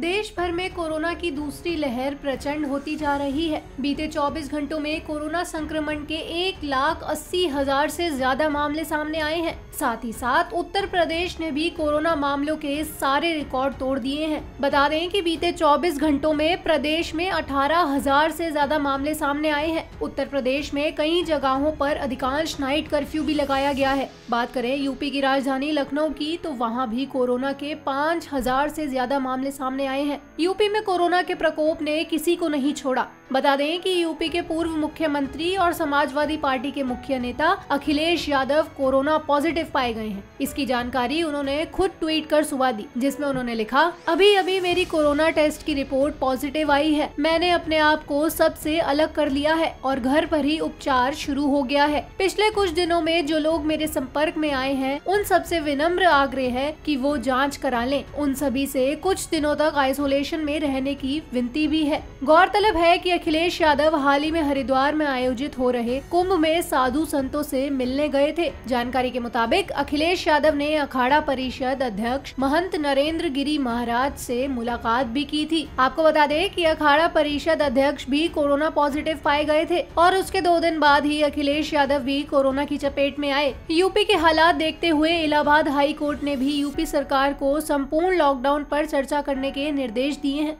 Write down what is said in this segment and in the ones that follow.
देश भर में कोरोना की दूसरी लहर प्रचंड होती जा रही है बीते 24 घंटों में कोरोना संक्रमण के एक लाख अस्सी हजार ऐसी ज्यादा मामले सामने आए हैं साथ ही साथ उत्तर प्रदेश ने भी कोरोना मामलों के सारे रिकॉर्ड तोड़ दिए हैं बता दें कि बीते 24 घंटों में प्रदेश में अठारह हजार ऐसी ज्यादा मामले सामने आए हैं उत्तर प्रदेश में कई जगहों पर अधिकांश नाइट कर्फ्यू भी लगाया गया है बात करें यूपी की राजधानी लखनऊ की तो वहाँ भी कोरोना के पाँच हजार ऐसी ज्यादा मामले सामने सामने आए हैं यूपी में कोरोना के प्रकोप ने किसी को नहीं छोड़ा बता दें कि यूपी के पूर्व मुख्यमंत्री और समाजवादी पार्टी के मुख्य नेता अखिलेश यादव कोरोना पॉजिटिव पाए गए हैं इसकी जानकारी उन्होंने खुद ट्वीट कर सुबह दी जिसमें उन्होंने लिखा अभी अभी मेरी कोरोना टेस्ट की रिपोर्ट पॉजिटिव आई है मैंने अपने आप को सबसे अलग कर लिया है और घर पर ही उपचार शुरू हो गया है पिछले कुछ दिनों में जो लोग मेरे संपर्क में आए हैं उन सबसे विनम्र आग्रह है कि वो जांच करा लें उन सभी से कुछ दिनों तक तक आइसोलेशन में रहने की विनती भी है गौरतलब है कि अखिलेश यादव हाल ही में हरिद्वार में आयोजित हो रहे कुंभ में साधु संतों से मिलने गए थे जानकारी के मुताबिक अखिलेश यादव ने अखाड़ा परिषद अध्यक्ष महंत नरेंद्र गिरी महाराज से मुलाकात भी की थी आपको बता दें कि अखाड़ा परिषद अध्यक्ष भी कोरोना पॉजिटिव पाए गए थे और उसके दो दिन बाद ही अखिलेश यादव भी कोरोना की चपेट में आए यूपी के हालात देखते हुए इलाहाबाद हाई कोर्ट ने भी यूपी सरकार को संपूर्ण लॉकडाउन पर चर्चा करने के लिए निर्देश दिए हैं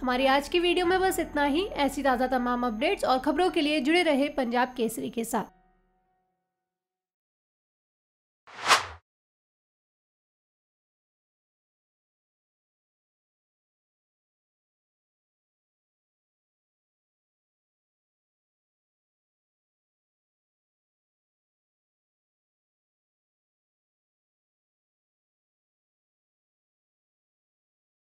हमारी आज की वीडियो में बस इतना ही ऐसी ताज़ा तमाम अपडेट्स और खबरों के लिए जुड़े रहे पंजाब केसरी के साथ